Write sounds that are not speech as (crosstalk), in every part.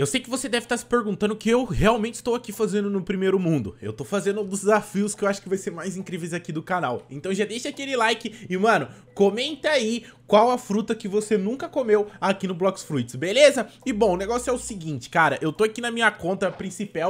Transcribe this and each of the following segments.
Eu sei que você deve estar tá se perguntando o que eu realmente estou aqui fazendo no primeiro mundo. Eu estou fazendo um dos desafios que eu acho que vai ser mais incríveis aqui do canal. Então já deixa aquele like e, mano, comenta aí qual a fruta que você nunca comeu aqui no Blocks Fruits, beleza? E bom, o negócio é o seguinte, cara, eu tô aqui na minha conta Príncipe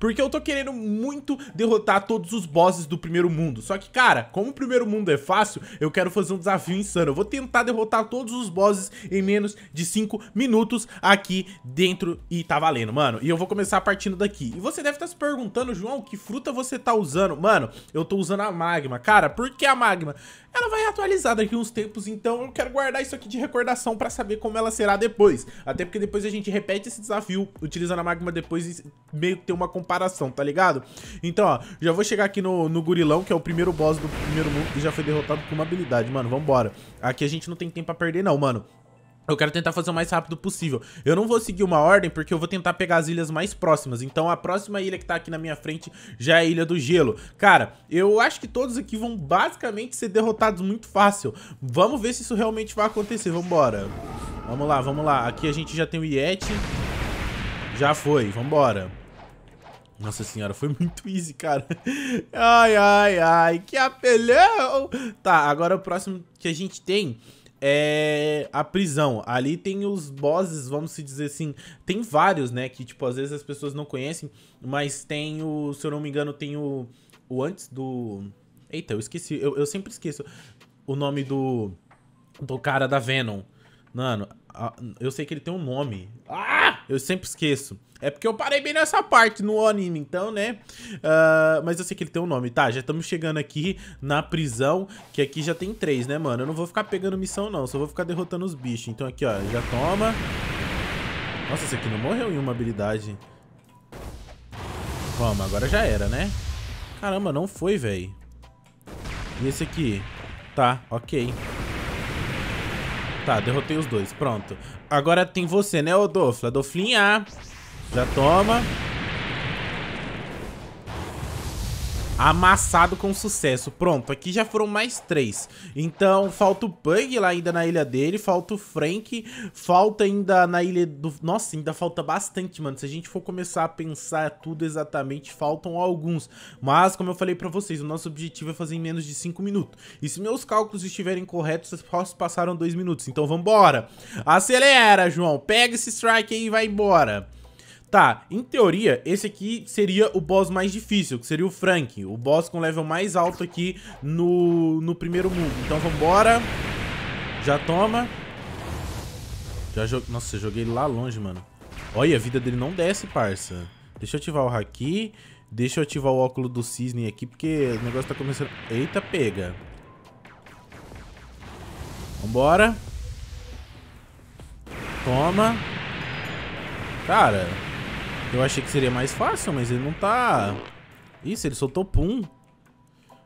porque eu tô querendo muito derrotar todos os bosses do primeiro mundo. Só que, cara, como o primeiro mundo é fácil, eu quero fazer um desafio insano. Eu vou tentar derrotar todos os bosses em menos de 5 minutos aqui dentro e tá valendo, mano. E eu vou começar partindo daqui. E você deve estar tá se perguntando, João, que fruta você tá usando? Mano, eu tô usando a magma. Cara, por que a magma? Ela vai atualizar daqui uns tempos, então eu quero guardar isso aqui de recordação para saber como ela será depois. Até porque depois a gente repete esse desafio utilizando a magma depois e meio que ter uma comparação, tá ligado? Então, ó, já vou chegar aqui no, no gorilão, que é o primeiro boss do primeiro mundo, que já foi derrotado com uma habilidade, mano. Vambora. Aqui a gente não tem tempo a perder não, mano. Eu quero tentar fazer o mais rápido possível. Eu não vou seguir uma ordem, porque eu vou tentar pegar as ilhas mais próximas. Então a próxima ilha que tá aqui na minha frente já é a Ilha do Gelo. Cara, eu acho que todos aqui vão basicamente ser derrotados muito fácil. Vamos ver se isso realmente vai acontecer. Vambora. Vamos lá, vamos lá. Aqui a gente já tem o Yeti. Já foi, vambora. Nossa senhora, foi (laughs) muito easy, cara. Ai, ai, ai, que apelão! Tá, agora o próximo que a gente tem é a prisão. Ali tem os bosses, vamos se dizer assim, tem vários, né, que tipo às vezes as pessoas não conhecem, mas tem o, se eu não me engano, tem o o antes do Eita, eu esqueci, eu, eu sempre esqueço o nome do do cara da Venom. Mano, eu sei que ele tem um nome. Ah! Eu sempre esqueço. É porque eu parei bem nessa parte no anime, então, né? Uh, mas eu sei que ele tem um nome, tá? Já estamos chegando aqui na prisão, que aqui já tem três, né, mano? Eu não vou ficar pegando missão, não. Só vou ficar derrotando os bichos. Então aqui, ó, já toma. Nossa, esse aqui não morreu em uma habilidade. Vamos, agora já era, né? Caramba, não foi, velho. E esse aqui? Tá, ok. Tá, derrotei os dois, pronto. Agora tem você, né, Odofla? Doflinha! Já toma. Amassado com sucesso. Pronto, aqui já foram mais três. Então, falta o Pug lá ainda na ilha dele, falta o Frank, falta ainda na ilha do... Nossa, ainda falta bastante, mano. Se a gente for começar a pensar tudo exatamente, faltam alguns. Mas, como eu falei pra vocês, o nosso objetivo é fazer em menos de cinco minutos. E se meus cálculos estiverem corretos, as passaram dois minutos. Então, vambora. Acelera, João. Pega esse strike aí e vai embora. Tá, em teoria, esse aqui seria o boss mais difícil, que seria o Frank, o boss com level mais alto aqui no, no primeiro mundo. Então vambora, já toma. Já jo... Nossa, eu joguei lá longe, mano. Olha, a vida dele não desce, parça. Deixa eu ativar o Haki, deixa eu ativar o óculo do Cisne aqui, porque o negócio tá começando... Eita, pega. Vambora. Toma. Cara, eu achei que seria mais fácil, mas ele não tá... Isso, ele soltou pum.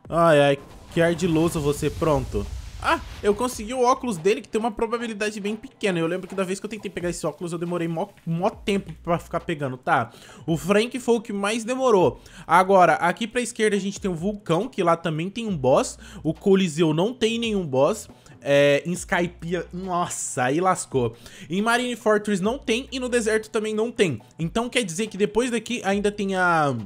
Ai, ai, que ardiloso você. Pronto. Ah, eu consegui o óculos dele, que tem uma probabilidade bem pequena. Eu lembro que da vez que eu tentei pegar esse óculos, eu demorei mó, mó tempo pra ficar pegando, tá? O Frank foi o que mais demorou. Agora, aqui pra esquerda a gente tem o Vulcão, que lá também tem um boss. O Coliseu não tem nenhum boss. É, em Skypia, nossa, aí lascou. Em Marine Fortress não tem e no deserto também não tem. Então quer dizer que depois daqui ainda tem a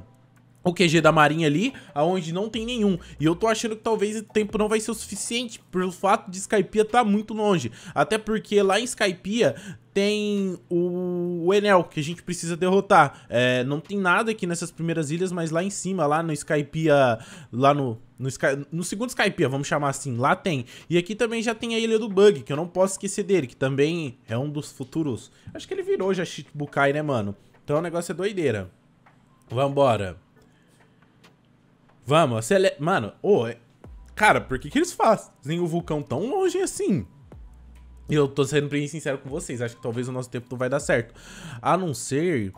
o QG da Marinha ali, aonde não tem nenhum. E eu tô achando que talvez o tempo não vai ser o suficiente pelo fato de Skypiea tá muito longe. Até porque lá em Skypiea tem o, Enel, que a gente precisa derrotar. É, não tem nada aqui nessas primeiras ilhas, mas lá em cima, lá no Skypiea, lá no... No, Sky, no, segundo Skypiea, vamos chamar assim, lá tem. E aqui também já tem a Ilha do Bug, que eu não posso esquecer dele, que também é um dos futuros. Acho que ele virou já Shichibukai, né, mano? Então o negócio é doideira. Vambora. Vamos, acelera. Mano, ô. Cara, por que, que eles fazem o vulcão tão longe assim? E eu tô sendo bem sincero com vocês, acho que talvez o nosso tempo não vai dar certo. A não ser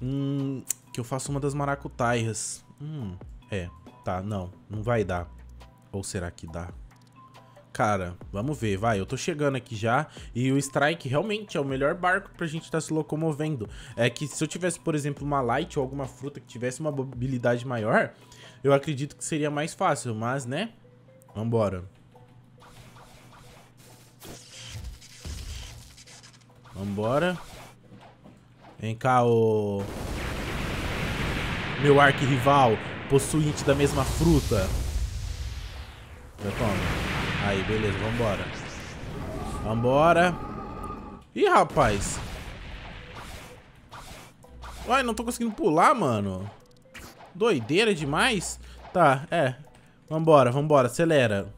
hum, que eu faça uma das maracutaias. Hum, é, tá, não, não vai dar. Ou será que dá? Cara, vamos ver, vai, eu tô chegando aqui já e o Strike realmente é o melhor barco pra gente estar tá se locomovendo. É que se eu tivesse, por exemplo, uma Light ou alguma fruta que tivesse uma mobilidade maior, eu acredito que seria mais fácil, mas, né? Vambora. Vambora. Vem cá, o... Meu arqui-rival, possuinte da mesma fruta. Já toma. Aí, beleza, vambora. Vambora. Ih, rapaz. Uai, não tô conseguindo pular, mano. Doideira demais. Tá, é. Vambora, vambora, acelera.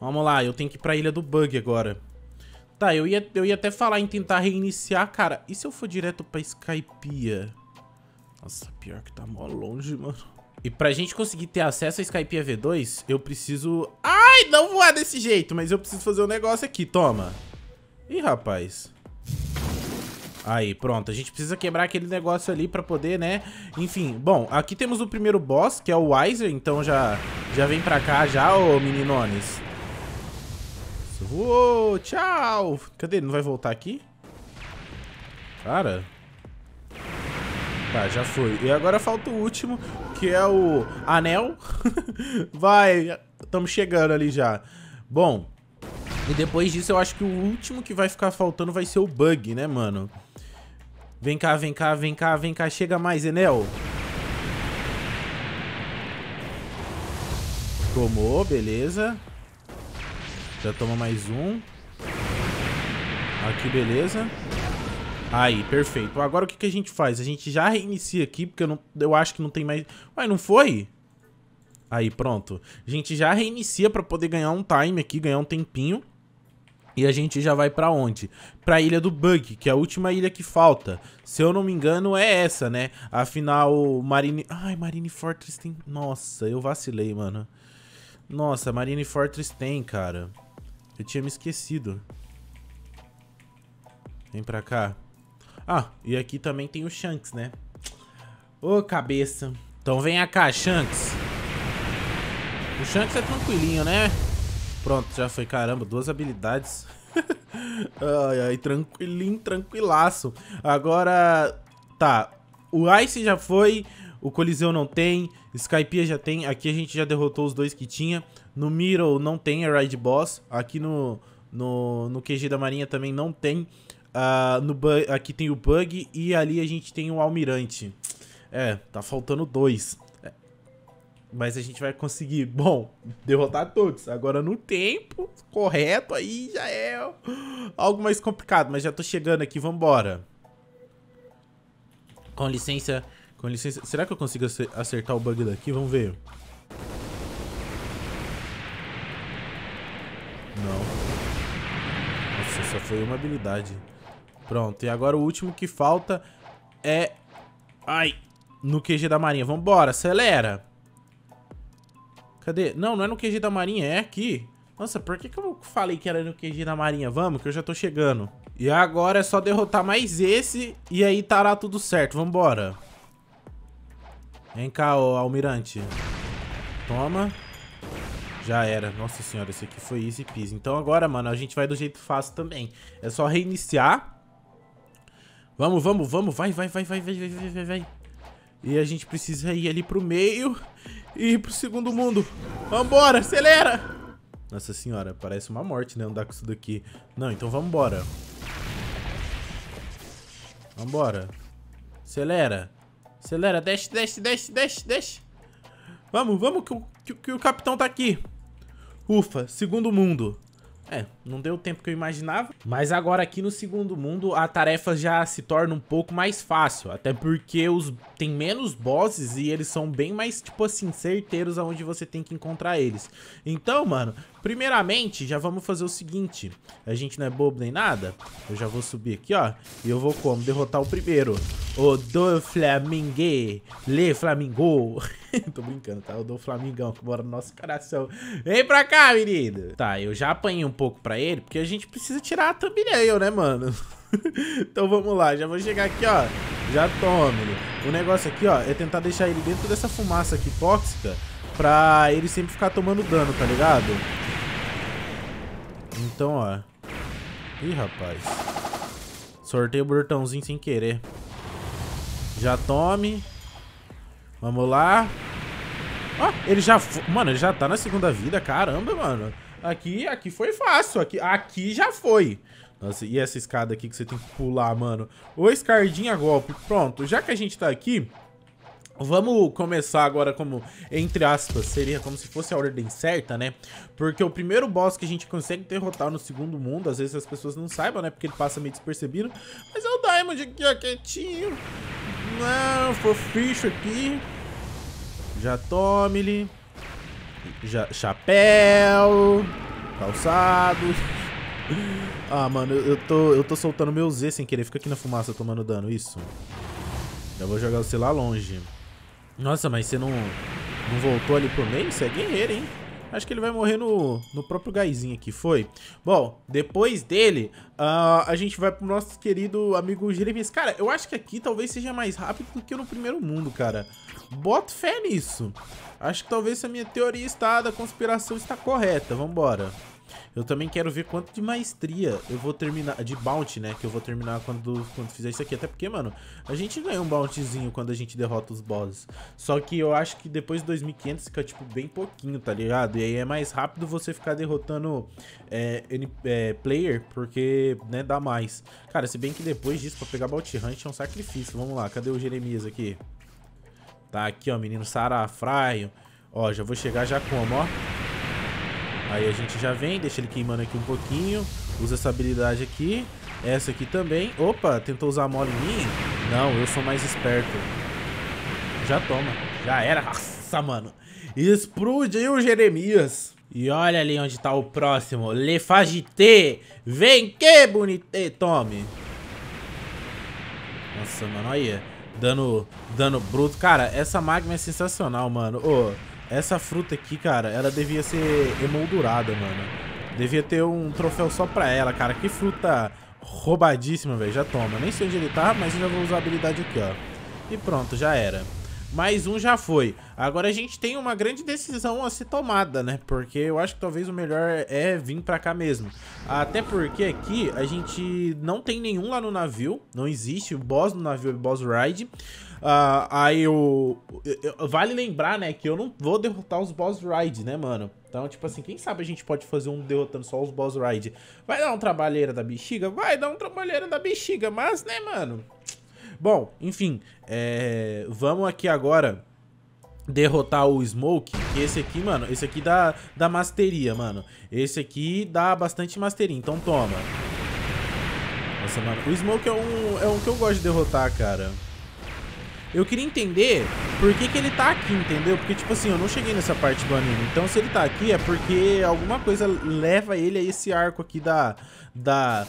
Vamos lá, eu tenho que ir pra Ilha do Bug agora. Tá, eu ia, eu ia até falar em tentar reiniciar, cara. E se eu for direto pra Skypia? Nossa, pior que tá mó longe, mano. E pra gente conseguir ter acesso a Skypia V2, eu preciso... Ai, não voar desse jeito, mas eu preciso fazer um negócio aqui, toma. Ih, rapaz. Aí, pronto. A gente precisa quebrar aquele negócio ali pra poder, né? Enfim, bom, aqui temos o primeiro boss, que é o Wiser. Então já, já vem pra cá já, ô meninones. Uou, tchau! Cadê ele? Não vai voltar aqui? Cara... Tá, já foi. E agora falta o último, que é o anel. (laughs) vai, estamos chegando ali já. Bom, e depois disso eu acho que o último que vai ficar faltando vai ser o bug, né, mano? Vem cá, vem cá, vem cá, vem cá. Chega mais, Enel. Tomou, beleza. Já toma mais um. Aqui, beleza. Aí, perfeito. Agora o que, que a gente faz? A gente já reinicia aqui, porque eu, não, eu acho que não tem mais... Ué, não foi? Aí, pronto. A gente já reinicia pra poder ganhar um time aqui, ganhar um tempinho. E a gente já vai para onde? Para a Ilha do Bug, que é a última ilha que falta. Se eu não me engano, é essa, né? Afinal, Marine... Ai, Marine Fortress tem... Nossa, eu vacilei, mano. Nossa, Marine Fortress tem, cara. Eu tinha me esquecido. Vem pra cá. Ah, e aqui também tem o Shanks, né? Ô, cabeça. Então vem cá, Shanks. O Shanks é tranquilinho, né? Pronto, já foi. Caramba, duas habilidades. (laughs) ai, ai, tranquilinho, tranquilaço. Agora, tá. O Ice já foi, o Coliseu não tem, Skypiea já tem. Aqui a gente já derrotou os dois que tinha. No Miro não tem a é Ride Boss. Aqui no, no, no QG da Marinha também não tem. Uh, no aqui tem o Bug e ali a gente tem o Almirante. É, tá faltando dois. Mas a gente vai conseguir, bom, derrotar todos. Agora no tempo correto aí já é algo mais complicado, mas já tô chegando aqui, vambora. Com licença, com licença. Será que eu consigo acertar o bug daqui? Vamos ver. Não. Nossa, só foi uma habilidade. Pronto, e agora o último que falta é... Ai, no QG da marinha. Vambora, acelera. Cadê? Não, não é no QG da Marinha, é aqui. Nossa, por que, que eu falei que era no QG da Marinha? Vamos, que eu já tô chegando. E agora é só derrotar mais esse e aí estará tudo certo. Vambora. Vem cá, ô, almirante. Toma. Já era. Nossa senhora, esse aqui foi easy peasy. Então agora, mano, a gente vai do jeito fácil também. É só reiniciar. Vamos, vamos, vamos. Vai, vai, vai, vai, vai, vai, vai, vai. E a gente precisa ir ali pro meio e ir pro segundo mundo. Vambora, acelera! Nossa senhora, parece uma morte, né? Andar com isso daqui. Não, então vambora. Vambora. Acelera. Acelera, desce, desce, desce, desce, desce. Vamos, vamos, que o, que, que o capitão tá aqui. Ufa, segundo mundo. É, não deu o tempo que eu imaginava. Mas agora aqui no segundo mundo a tarefa já se torna um pouco mais fácil. Até porque os tem menos bosses e eles são bem mais, tipo assim, certeiros aonde você tem que encontrar eles. Então, mano, primeiramente já vamos fazer o seguinte. A gente não é bobo nem nada. Eu já vou subir aqui, ó. E eu vou como? Derrotar o primeiro. O do Flamingue. Le Flamingo. (laughs) (laughs) Tô brincando, tá? Eu dou o Flamingão que mora no nosso coração. Vem pra cá, menino! Tá, eu já apanhei um pouco pra ele, porque a gente precisa tirar a thumbnail, né, mano? (laughs) então vamos lá, já vou chegar aqui, ó. Já tome. O negócio aqui, ó, é tentar deixar ele dentro dessa fumaça aqui tóxica pra ele sempre ficar tomando dano, tá ligado? Então, ó. Ih, rapaz. Sortei o botãozinho sem querer. Já tome. Vamos lá. Ó, oh, ele já... Mano, ele já tá na segunda vida. Caramba, mano. Aqui, aqui foi fácil. Aqui, aqui já foi. Nossa, e essa escada aqui que você tem que pular, mano? Ou escardinha golpe. Pronto, já que a gente tá aqui... Vamos começar agora como, entre aspas, seria como se fosse a ordem certa, né? Porque o primeiro boss que a gente consegue derrotar no segundo mundo, às vezes as pessoas não saibam, né? Porque ele passa meio despercebido. Mas é o Diamond aqui, ó, quietinho. Não, ficho aqui. Já tome-lhe. Já, chapéu. Calçado. (laughs) ah, mano, eu, eu, tô, eu tô soltando meu Z sem querer. Fica aqui na fumaça tomando dano, isso. Já vou jogar você lá longe. Nossa, mas você não, não voltou ali pro meio? Você é guerreiro, hein? Acho que ele vai morrer no, no próprio gaizinho aqui, foi? Bom, depois dele, uh, a gente vai pro nosso querido amigo Jeremias. Cara, eu acho que aqui talvez seja mais rápido do que no primeiro mundo, cara. Bota fé nisso. Acho que talvez a minha teoria está da conspiração está correta. Vambora. embora. Eu também quero ver quanto de maestria eu vou terminar, de bounty, né, que eu vou terminar quando, quando fizer isso aqui. Até porque, mano, a gente ganha um bountyzinho quando a gente derrota os bosses. Só que eu acho que depois de 2500 fica, tipo, bem pouquinho, tá ligado? E aí é mais rápido você ficar derrotando é, é, player, porque, né, dá mais. Cara, se bem que depois disso, pra pegar bounty hunt é um sacrifício. Vamos lá, cadê o Jeremias aqui? Tá aqui, ó, menino sarafraio. Ó, já vou chegar já como, ó. Aí a gente já vem, deixa ele queimando aqui um pouquinho. Usa essa habilidade aqui. Essa aqui também. Opa, tentou usar a mole em mim? Não, eu sou mais esperto. Já toma. Já era. Nossa, mano. Explodiu Jeremias. E olha ali onde tá o próximo. Lefagite. Vem que bonitê. Tome. Nossa, mano. Olha. Dano, dano bruto. Cara, essa magma é sensacional, mano. Ô... Oh. Essa fruta aqui, cara, ela devia ser emoldurada, mano. Devia ter um troféu só pra ela, cara. Que fruta roubadíssima, velho. Já toma. Nem sei onde ele tá, mas eu já vou usar a habilidade aqui, ó. E pronto, já era. Mais um já foi. Agora a gente tem uma grande decisão a ser tomada, né? Porque eu acho que talvez o melhor é vir pra cá mesmo. Até porque aqui a gente não tem nenhum lá no navio. Não existe o boss no navio, o boss ride. Uh, aí eu, eu, Vale lembrar, né, que eu não vou derrotar os boss ride, né, mano? Então, tipo assim, quem sabe a gente pode fazer um derrotando só os boss ride. Vai dar um trabalheira da bexiga? Vai dar um trabalheira da bexiga, mas, né, mano? Bom, enfim, é, vamos aqui agora derrotar o Smoke, esse aqui, mano, esse aqui dá, dá masteria, mano. Esse aqui dá bastante masteria, então toma. Nossa, mano, o Smoke é um, é um que eu gosto de derrotar, cara. Eu queria entender por que, que ele tá aqui, entendeu? Porque, tipo assim, eu não cheguei nessa parte do anime. Então, se ele tá aqui, é porque alguma coisa leva ele a esse arco aqui da... da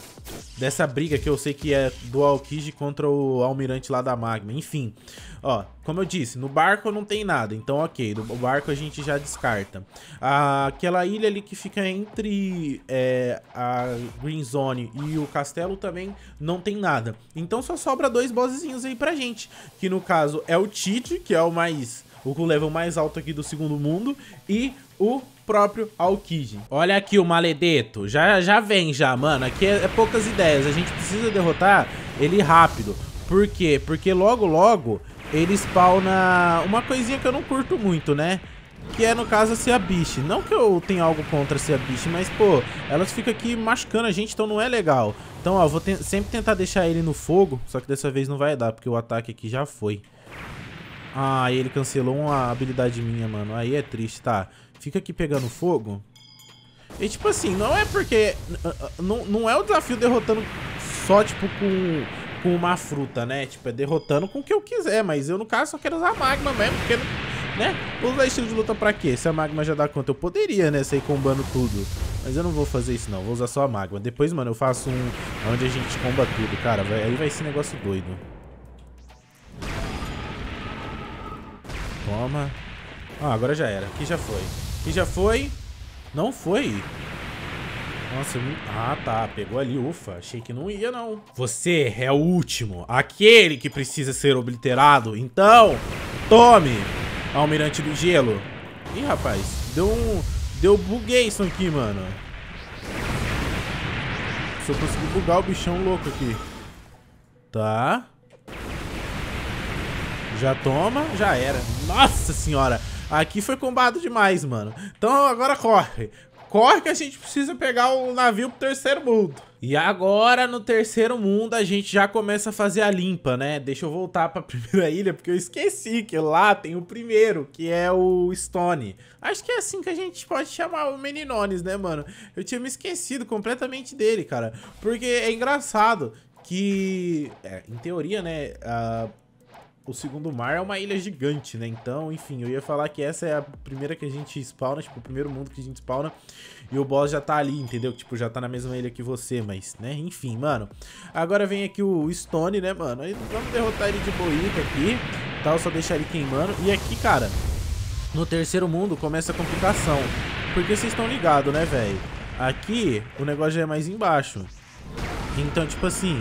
dessa briga que eu sei que é do Aokiji contra o almirante lá da Magma. Enfim, Ó, como eu disse, no barco não tem nada, então ok, no barco a gente já descarta. Ah, aquela ilha ali que fica entre é, a Green Zone e o castelo também não tem nada. Então só sobra dois bossezinhos aí pra gente, que no caso é o Tid, que é o mais... O level mais alto aqui do segundo mundo E o próprio Alkid. Olha aqui o maledeto. Já, já vem já, mano. Aqui é, é, poucas ideias. A gente precisa derrotar ele rápido. Por quê? Porque logo, logo, ele spawna uma coisinha que eu não curto muito, né? Que é, no caso, a Seabiche. Não que eu tenha algo contra a Seabiche, mas, pô, elas ficam aqui machucando a gente, então não é legal. Então, ó, vou te sempre tentar deixar ele no fogo, só que dessa vez não vai dar, porque o ataque aqui já foi. Ah, ele cancelou uma habilidade minha, mano. Aí é triste, tá? Fica aqui pegando fogo. E, tipo assim, não é porque... Não, não é o desafio derrotando só, tipo, com com uma fruta, né? Tipo, é derrotando com o que eu quiser, mas eu, no caso, só quero usar magma mesmo, porque, né? Vou usar estilo de luta pra quê? Se a magma já dá conta, eu poderia, né, sair combando tudo. Mas eu não vou fazer isso, não. Vou usar só a magma. Depois, mano, eu faço um onde a gente comba tudo, cara. Vai... Aí vai esse negócio doido. Toma. Ah, agora já era. Aqui já foi. Aqui já foi. Não foi. Nossa, eu não... Ah, tá. Pegou ali, ufa. Achei que não ia, não. Você é o último. Aquele que precisa ser obliterado. Então, tome, almirante do gelo. Ih, rapaz. Deu um... Deu buguei isso aqui, mano. Se eu conseguir bugar o bichão louco aqui. Tá. Já toma, já era. Nossa senhora. Aqui foi combado demais, mano. Então agora corre corre que a gente precisa pegar o navio pro terceiro mundo. E agora, no terceiro mundo, a gente já começa a fazer a limpa, né? Deixa eu voltar pra (laughs) primeira ilha, porque eu esqueci que lá tem o primeiro, que é o Stone. Acho que é assim que a gente pode chamar o Meninones, né, mano? Eu tinha me esquecido completamente dele, cara. Porque é engraçado que, é, em teoria, né, uh, o segundo mar é uma ilha gigante, né? Então, enfim, eu ia falar que essa é a primeira que a gente spawna, tipo, o primeiro mundo que a gente spawna, e o boss já tá ali, entendeu? Tipo, já tá na mesma ilha que você, mas, né? Enfim, mano. Agora vem aqui o Stone, né, mano? Aí vamos derrotar ele de boica aqui, tal, tá? só deixar ele queimando. E aqui, cara, no terceiro mundo começa a complicação, porque vocês estão ligados, né, velho? Aqui, o negócio já é mais embaixo. Então, tipo assim,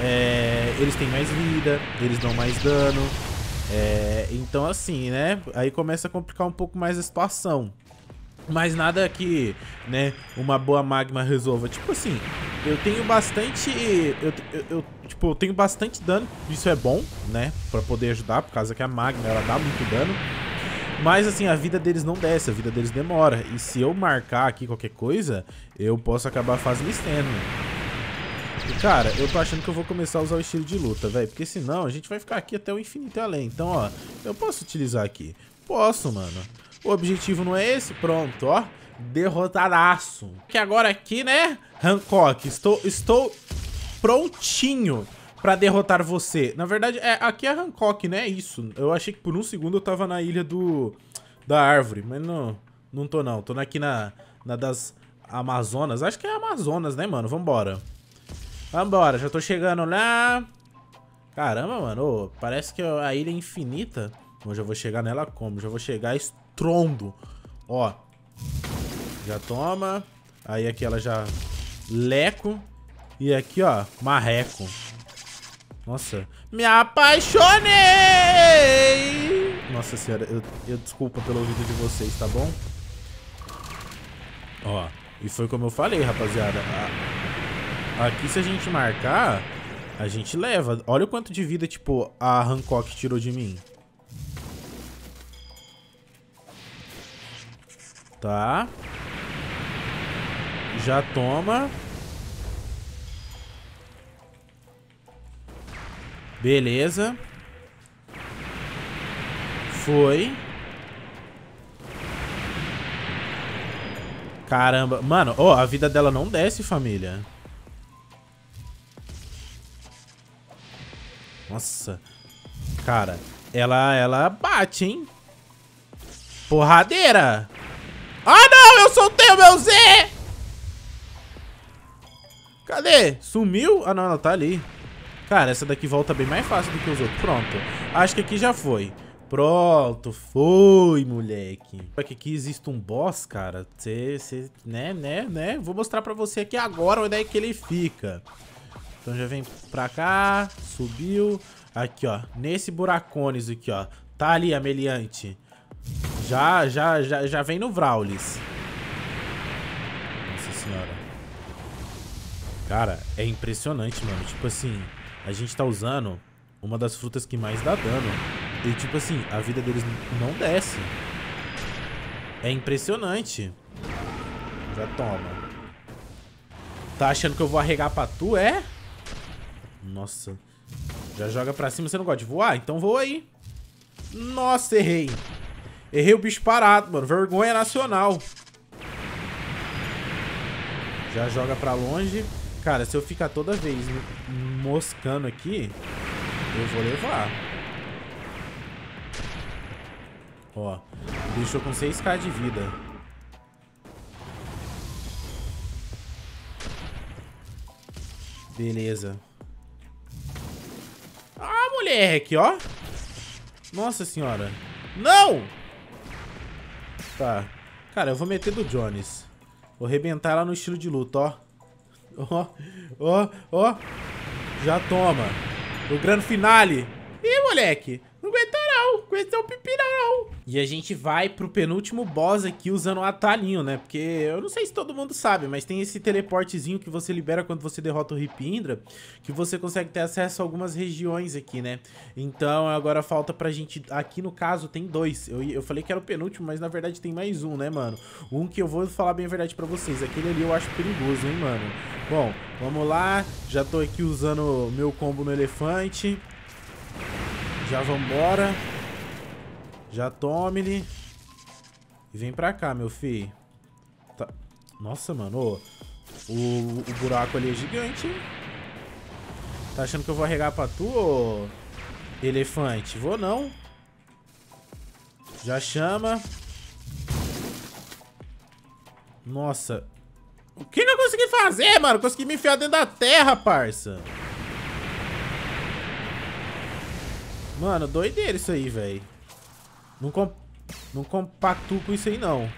é, eles têm mais vida, eles dão mais dano. É, então assim, né? Aí começa a complicar um pouco mais a situação. Mas nada que, né, uma boa magma resolva. Tipo assim, eu tenho bastante... Eu, eu, eu, tipo, eu tenho bastante dano. Isso é bom, né? Pra poder ajudar, por causa que a magma, ela dá muito dano. Mas, assim, a vida deles não desce, a vida deles demora. E se eu marcar aqui qualquer coisa, eu posso acabar fazendo isso. estendo, né? E, cara, eu tô achando que eu vou começar a usar o estilo de luta, velho. Porque senão a gente vai ficar aqui até o infinito e além. Então, ó, eu posso utilizar aqui. Posso, mano. O objetivo não é esse? Pronto, ó. Derrotadaço. Que agora aqui, né, Hancock, estou, estou prontinho pra derrotar você. Na verdade, é, aqui é Hancock, né? Isso. Eu achei que por um segundo eu tava na ilha do... Da árvore, mas não... Não tô, não. Tô aqui na, na das Amazonas. Acho que é Amazonas, né, mano? Vambora. Vambora, já tô chegando lá. Caramba, mano, ô, parece que é a ilha é infinita. Bom, já vou chegar nela como? Já vou chegar estrondo. Ó, já toma. Aí aqui ela já leco. E aqui, ó, marreco. Nossa, me apaixonei! Nossa senhora, eu, eu desculpa pelo ouvido de vocês, tá bom? Ó, e foi como eu falei, rapaziada. A, Aqui, se a gente marcar, a gente leva. Olha o quanto de vida, tipo, a Hancock tirou de mim. Tá. Já toma. Beleza. Foi. Caramba. Mano, ó, oh, a vida dela não desce, família. Nossa. Cara, ela, ela bate, hein? Porradeira. Ah, não! Eu soltei o meu Z! Cadê? Sumiu? Ah, não, ela tá ali. Cara, essa daqui volta bem mais fácil do que os outros. Pronto. Acho que aqui já foi. Pronto, foi, moleque. Só que aqui existe um boss, cara. Você, né, né, né? Vou mostrar pra você aqui agora onde é que ele fica. Então já vem pra cá, subiu. Aqui, ó, nesse buracones aqui, ó. Tá ali ameliante Já, já, já, já vem no Vraulis. Nossa senhora. Cara, é impressionante, mano. Tipo assim, a gente tá usando uma das frutas que mais dá dano. E tipo assim, a vida deles não desce. É impressionante. Já toma. Tá achando que eu vou arregar pra tu, é? É. Nossa. Já joga pra cima, você não gosta de voar? Então voa aí. Nossa, errei. Errei o bicho parado, mano. Vergonha nacional. Já joga pra longe. Cara, se eu ficar toda vez moscando aqui, eu vou levar. Ó, deixou com 6k de vida. Beleza mulher ó. Nossa senhora. Não! Tá. Cara, eu vou meter do Jones. Vou arrebentar lá no estilo de luta, ó. Ó, ó, ó. Já toma. O grande finale. Ih, moleque esse é o pipirão. E a gente vai pro penúltimo boss aqui usando o atalhinho, né? Porque eu não sei se todo mundo sabe, mas tem esse teleportezinho que você libera quando você derrota o Ripindra, que você consegue ter acesso a algumas regiões aqui, né? Então agora falta pra gente... Aqui no caso tem dois. Eu, eu falei que era o penúltimo, mas na verdade tem mais um, né, mano? Um que eu vou falar bem a verdade pra vocês. Aquele ali eu acho perigoso, hein, mano? Bom, vamos lá. Já tô aqui usando meu combo no elefante. Já vambora. embora. Já tome ele. E vem pra cá, meu filho. Tá. Nossa, mano. o, o buraco ali é gigante, Tá achando que eu vou arregar pra tu, ô... Elefante? Vou não. Já chama. Nossa. O que, que eu consegui fazer, mano? Consegui me enfiar dentro da terra, parça. Mano, doideira isso aí, velho. Não, comp não compacto com isso aí, não.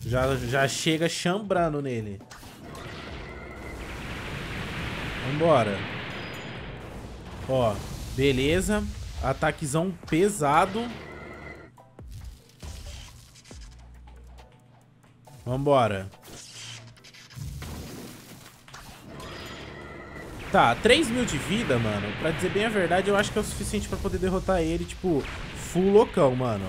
Já, já chega chambrando nele. Vambora. Ó, beleza. Ataquezão pesado. Vambora. Tá, 3 mil de vida, mano. Pra dizer bem a verdade, eu acho que é o suficiente pra poder derrotar ele, tipo, full loucão, mano.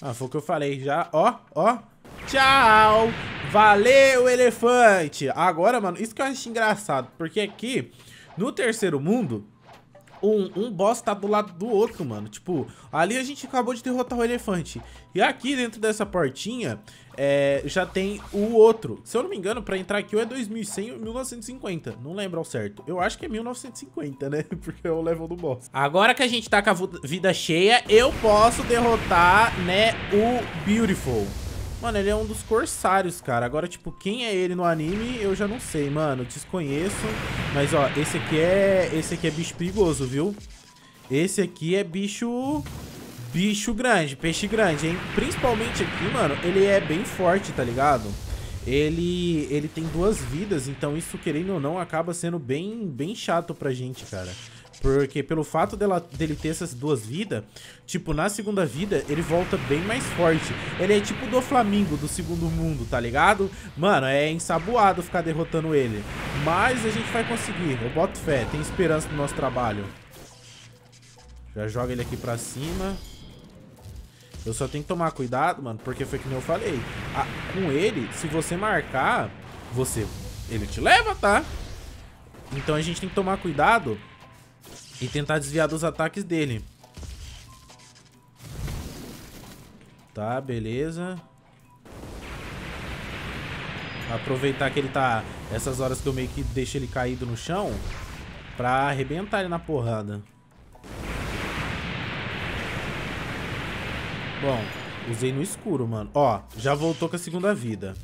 Ah, foi o que eu falei já. Ó, ó. Tchau! Valeu, elefante! Agora, mano, isso que eu acho engraçado, porque aqui, no terceiro mundo, um, um boss tá do lado do outro, mano. Tipo, ali a gente acabou de derrotar o elefante. E aqui dentro dessa portinha, é, já tem o outro. Se eu não me engano, pra entrar aqui ou é 2100 ou 1950. Não lembro ao certo. Eu acho que é 1950, né? (laughs) Porque é o level do boss. Agora que a gente tá com a vida cheia, eu posso derrotar, né, o Beautiful. Mano, ele é um dos corsários, cara. Agora, tipo, quem é ele no anime, eu já não sei, mano. Desconheço. Mas, ó, esse aqui é... Esse aqui é bicho perigoso, viu? Esse aqui é bicho... Bicho grande, peixe grande, hein? Principalmente aqui, mano, ele é bem forte, tá ligado? Ele, ele tem duas vidas, então isso, querendo ou não, acaba sendo bem, bem chato pra gente, cara. Porque pelo fato dela, dele ter essas duas vidas, tipo, na segunda vida, ele volta bem mais forte. Ele é tipo do Flamengo do segundo mundo, tá ligado? Mano, é ensaboado ficar derrotando ele. Mas a gente vai conseguir, eu boto fé, tem esperança no nosso trabalho. Já joga ele aqui pra cima. Eu só tenho que tomar cuidado, mano, porque foi que nem eu falei. Ah, com ele, se você marcar, você... Ele te leva, tá? Então a gente tem que tomar cuidado e tentar desviar dos ataques dele. Tá, beleza. Aproveitar que ele tá... Essas horas que eu meio que deixo ele caído no chão. Pra arrebentar ele na porrada. Bom, usei no escuro, mano. Ó, já voltou com a segunda vida.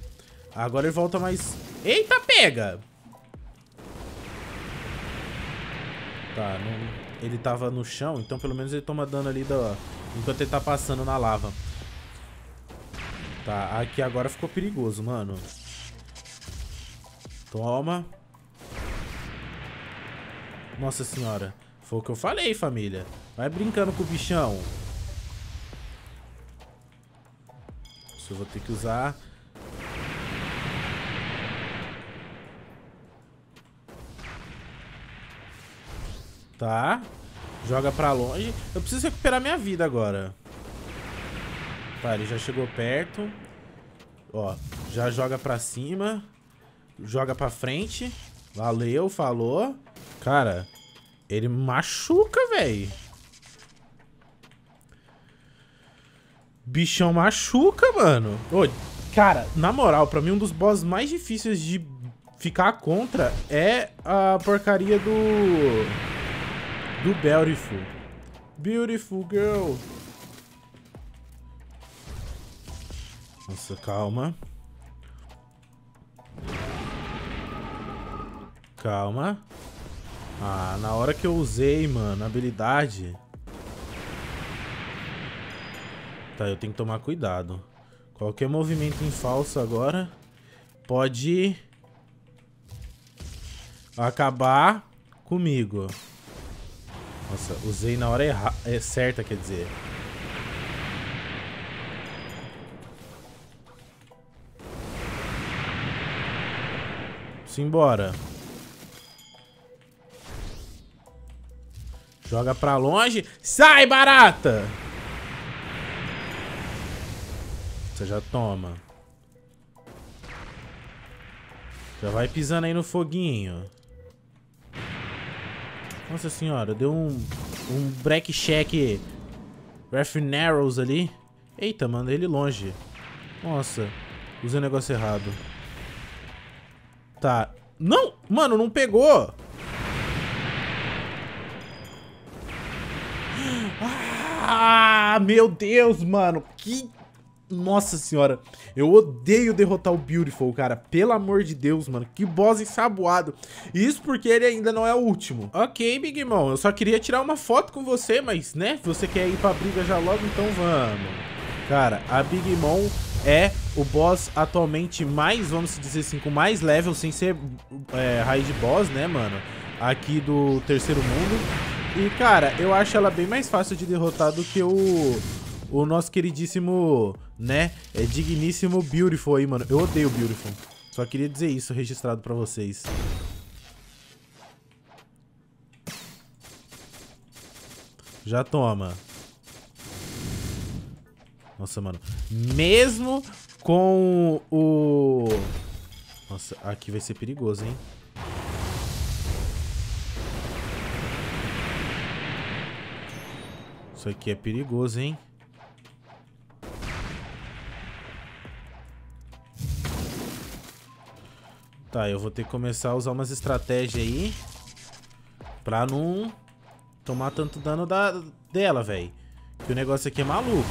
Agora ele volta mais... Eita, pega! Tá, não... ele tava no chão, então pelo menos ele toma dano ali da... enquanto ele tá passando na lava. Tá, aqui agora ficou perigoso, mano. Toma. Nossa senhora. Foi o que eu falei, família. Vai brincando com o bichão. Isso eu vou ter que usar Tá. Joga pra longe. Eu preciso recuperar minha vida agora. Tá, ele já chegou perto. Ó, já joga pra cima. Joga pra frente. Valeu, falou. Cara, ele machuca, velho. Bichão machuca, mano. Ô, cara, na moral, pra mim um dos boss mais difíceis de ficar contra é a porcaria do do Beautiful. Beautiful Girl. Nossa, calma. Calma. Ah, na hora que eu usei, mano, a habilidade... Tá, eu tenho que tomar cuidado. Qualquer movimento em falso agora pode acabar comigo. Nossa, usei na hora erra é certa, quer dizer. Simbora. Joga pra longe. Sai, barata! Você já toma. Já vai pisando aí no foguinho. Nossa senhora, deu um, um break check Ref Narrows ali. Eita, manda ele longe. Nossa, usei o negócio errado. Tá. Não! Mano, não pegou! (gasps) Ah, meu Deus, mano. Que nossa senhora, eu odeio derrotar o Beautiful, cara. Pelo amor de Deus, mano. Que boss ensaboado. Isso porque ele ainda não é o último. Ok, Big Mom. Eu só queria tirar uma foto com você, mas, né? Você quer ir pra briga já logo, então vamos. Cara, a Big Mom é o boss atualmente mais, vamos dizer assim, com mais level, sem ser é, de boss, né, mano? Aqui do terceiro mundo. E, cara, eu acho ela bem mais fácil de derrotar do que o, o nosso queridíssimo né? É digníssimo Beautiful aí, mano. Eu odeio Beautiful. Só queria dizer isso registrado pra vocês. Já toma. Nossa, mano. Mesmo com o... Nossa, aqui vai ser perigoso, hein? Isso aqui é perigoso, hein? Tá, eu vou ter que começar a usar umas estratégias aí pra não tomar tanto dano da, dela, velho. Que o negócio aqui é maluco.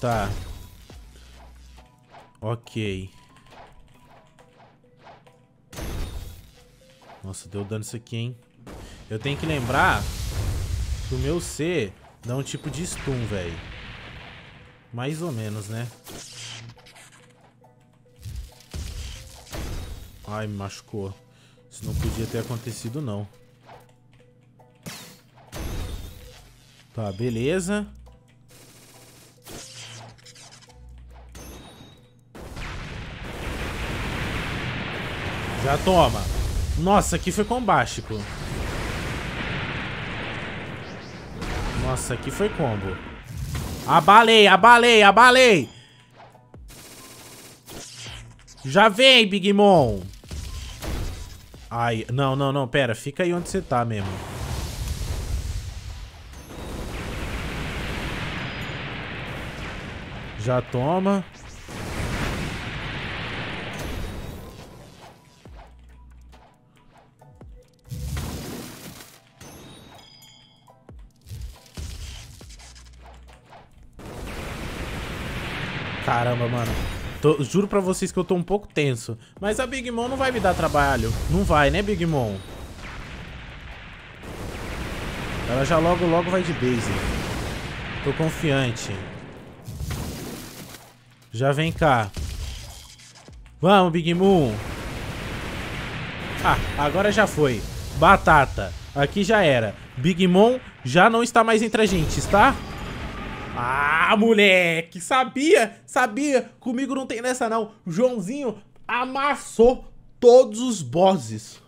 Tá. Ok. Nossa, deu dano isso aqui, hein? Eu tenho que lembrar que o meu C dá um tipo de stun, velho. Mais ou menos, né? Ai, me machucou. Isso não podia ter acontecido, não. Tá, beleza. Já toma. Nossa, aqui foi combástico. Nossa, aqui foi combo. Abalei, abalei, abalei. Já vem, Big Mom. Ai, não, não, não, pera. Fica aí onde você tá mesmo. Já toma. Caramba, mano. Tô, juro pra vocês que eu tô um pouco tenso. Mas a Big Mom não vai me dar trabalho. Não vai, né, Big Mom? Ela já logo, logo vai de base. Tô confiante. Já vem cá. Vamos, Big Moon. Ah, agora já foi. Batata. Aqui já era. Big Mom já não está mais entre a gente, está? Ah, moleque, sabia, sabia, comigo não tem nessa não. Joãozinho amassou todos os bosses.